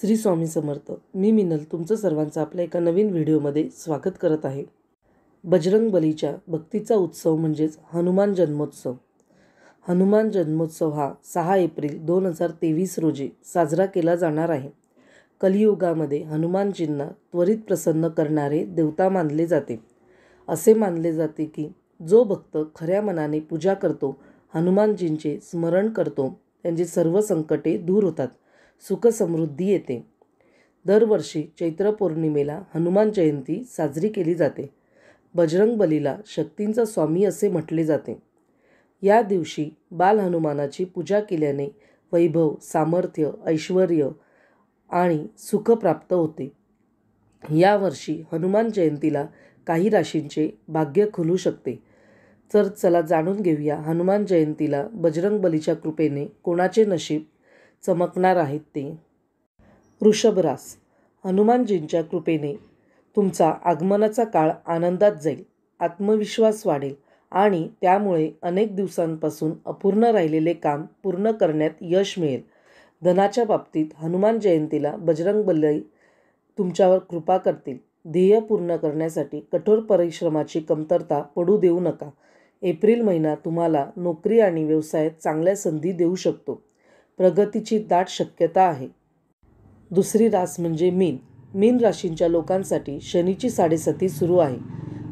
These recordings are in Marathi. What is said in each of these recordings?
श्री स्वामी समर्थ मी मिनल तुमचं सर्वांचं आपल्या एका नवीन व्हिडिओमध्ये स्वागत करत आहे बजरंग बलीच्या भक्तीचा उत्सव म्हणजेच हनुमान जन्मोत्सव हनुमान जन्मोत्सव हा सहा एप्रिल दोन हजार तेवीस रोजी साजरा केला जाणार आहे कलियुगामध्ये हनुमानजींना त्वरित प्रसन्न करणारे देवता मानले जाते असे मानले जाते की जो भक्त खऱ्या मनाने पूजा करतो हनुमानजींचे स्मरण करतो त्यांची सर्व संकटे दूर होतात सुखसमृद्धी येते दरवर्षी चैत्र पौर्णिमेला हनुमान जयंती साजरी केली जाते बजरंग बलीला शक्तींचा स्वामी असे म्हटले जाते या दिवशी बाल हनुमानाची पूजा केल्याने वैभव सामर्थ्य ऐश्वर आणि सुख प्राप्त होते यावर्षी हनुमान जयंतीला काही राशींचे भाग्य खुलू शकते तर चला जाणून घेऊया हनुमान जयंतीला बजरंग बलीच्या कृपेने कोणाचे नशीब चमकणार आहेत ते वृषभरास हनुमानजींच्या कृपेने तुमचा आगमनाचा काळ आनंदात जाईल आत्मविश्वास वाढेल आणि त्यामुळे अनेक दिवसांपासून अपूर्ण राहिलेले काम पूर्ण करण्यात यश मिळेल धनाच्या बाबतीत हनुमान जयंतीला बजरंग बल्लई तुमच्यावर कृपा करतील ध्येय पूर्ण करण्यासाठी कठोर परिश्रमाची कमतरता पडू देऊ नका एप्रिल महिना तुम्हाला नोकरी आणि व्यवसायात चांगल्या संधी देऊ शकतो प्रगतीची दाट शक्यता आहे दुसरी रास म्हणजे मीन मीन राशींच्या लोकांसाठी शनीची साडेसती सुरू आहे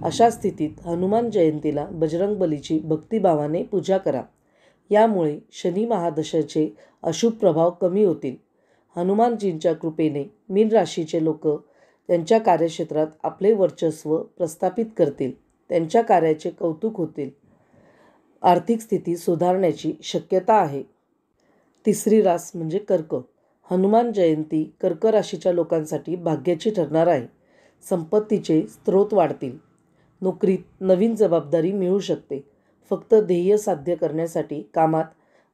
अशा स्थितीत हनुमान जयंतीला बजरंग बलीची भक्तिभावाने पूजा करा यामुळे शनी महादशाचे अशुभ प्रभाव कमी होतील हनुमानजींच्या कृपेने मीन राशीचे लोक त्यांच्या कार्यक्षेत्रात आपले वर्चस्व प्रस्थापित करतील त्यांच्या कार्याचे कौतुक होतील आर्थिक स्थिती सुधारण्याची शक्यता आहे तिसरी रास म्हणजे कर्क हनुमान जयंती कर्क राशीच्या लोकांसाठी भाग्याची ठरणार आहे संपत्तीचे स्रोत वाढतील नोकरीत नवीन जबाबदारी मिळू शकते फक्त ध्येय साध्य करण्यासाठी कामात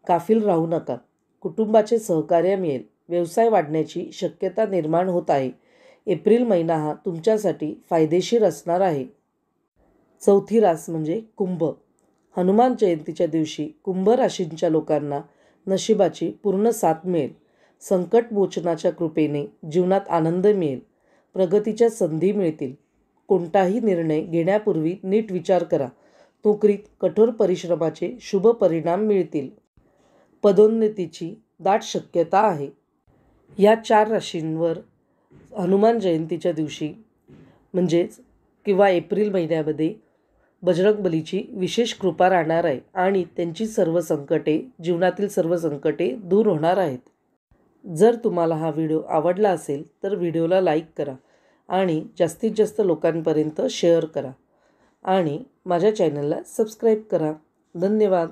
काफील राहू नका कुटुंबाचे सहकार्य मिळेल व्यवसाय वाढण्याची शक्यता निर्माण होत आहे एप्रिल महिना हा तुमच्यासाठी फायदेशीर असणार आहे चौथी रास म्हणजे कुंभ हनुमान जयंतीच्या दिवशी कुंभ राशींच्या लोकांना नशिबाची पूर्ण साथ मिळेल संकट मोचनाच्या कृपेने जीवनात आनंद मिळेल प्रगतीच्या संधी मिळतील कोणताही निर्णय घेण्यापूर्वी नीट विचार करा नोकरीत कठोर परिश्रमाचे शुभ परिणाम मिळतील पदोन्नतीची दाट शक्यता आहे या चार राशींवर हनुमान जयंतीच्या दिवशी म्हणजेच किंवा एप्रिल महिन्यामध्ये बजरंगबलीची विशेष कृपा राहणार आहे आणि त्यांची सर्व संकटे जीवनातील सर्व संकटे दूर होणार आहेत जर तुम्हाला हा व्हिडिओ आवडला असेल तर व्हिडिओला लाईक करा आणि जास्तीत जास्त लोकांपर्यंत शेअर करा आणि माझ्या चॅनलला सबस्क्राईब करा धन्यवाद